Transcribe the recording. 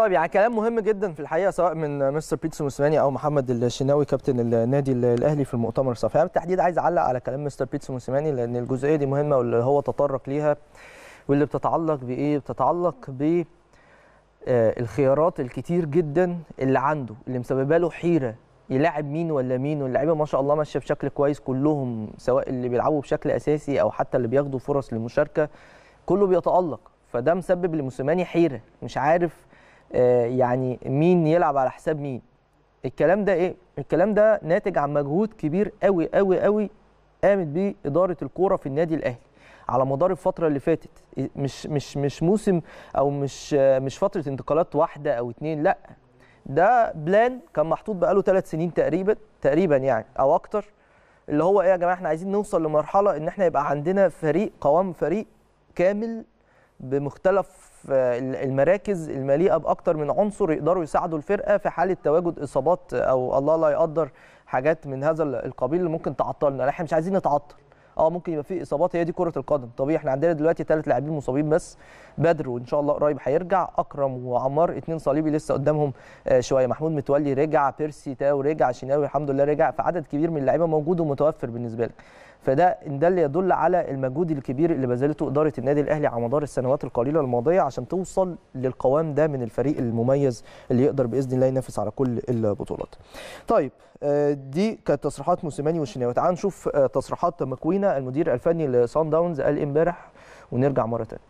طيب يعني كلام مهم جدا في الحقيقه سواء من مستر بيتسو موسيماني او محمد الشناوي كابتن النادي الاهلي في المؤتمر الصحفي انا يعني بالتحديد عايز اعلق على كلام مستر بيتسو موسيماني لان الجزئيه دي مهمه واللي هو تطرق ليها واللي بتتعلق بايه بتتعلق ب آه، الخيارات الكتير جدا اللي عنده اللي مسببه له حيره يلاعب مين ولا مين واللعيبه ما شاء الله ماشيه بشكل كويس كلهم سواء اللي بيلعبوا بشكل اساسي او حتى اللي بياخدوا فرص للمشاركه كله بيتالق فده مسبب لموسيماني حيره مش عارف آه، يعني مين يلعب على حساب مين الكلام ده ايه الكلام ده ناتج عن مجهود كبير قوي قوي قوي قامت بيه اداره الكوره في النادي الاهلي على مدار الفتره اللي فاتت إيه، مش مش مش موسم او مش مش فتره انتقالات واحده او اتنين لا ده بلان كان محطوط بقاله ثلاث سنين تقريبا تقريبا يعني او اكتر اللي هو ايه يا جماعه احنا عايزين نوصل لمرحله ان احنا يبقى عندنا فريق قوام فريق كامل بمختلف آه، المراكز المليئه باكثر من عنصر يقدروا يساعدوا الفرقه في حاله تواجد اصابات او الله لا يقدر حاجات من هذا القبيل اللي ممكن تعطلنا احنا مش عايزين نتعطل اه ممكن يبقى في اصابات هي دي كره القدم طبيعي احنا عندنا دلوقتي ثلاث لاعبين مصابين بس بدر وان شاء الله قريب هيرجع اكرم وعمار اثنين صليبي لسه قدامهم آه، شويه محمود متولي رجع بيرسي تاو رجع شناوي الحمد لله رجع فعدد كبير من اللعيبه موجود ومتوفر بالنسبه لك فده ان ده اللي يدل على المجهود الكبير اللي بذلته اداره النادي الاهلي على مدار السنوات القليله الماضيه عشان توصل للقوام ده من الفريق المميز اللي يقدر باذن الله ينافس على كل البطولات. طيب آه، دي كانت تصريحات موسيماني وشناوي تعال نشوف آه، تصريحات مكوينه المدير الفني لسان داونز قال امبارح ونرجع مره ثانيه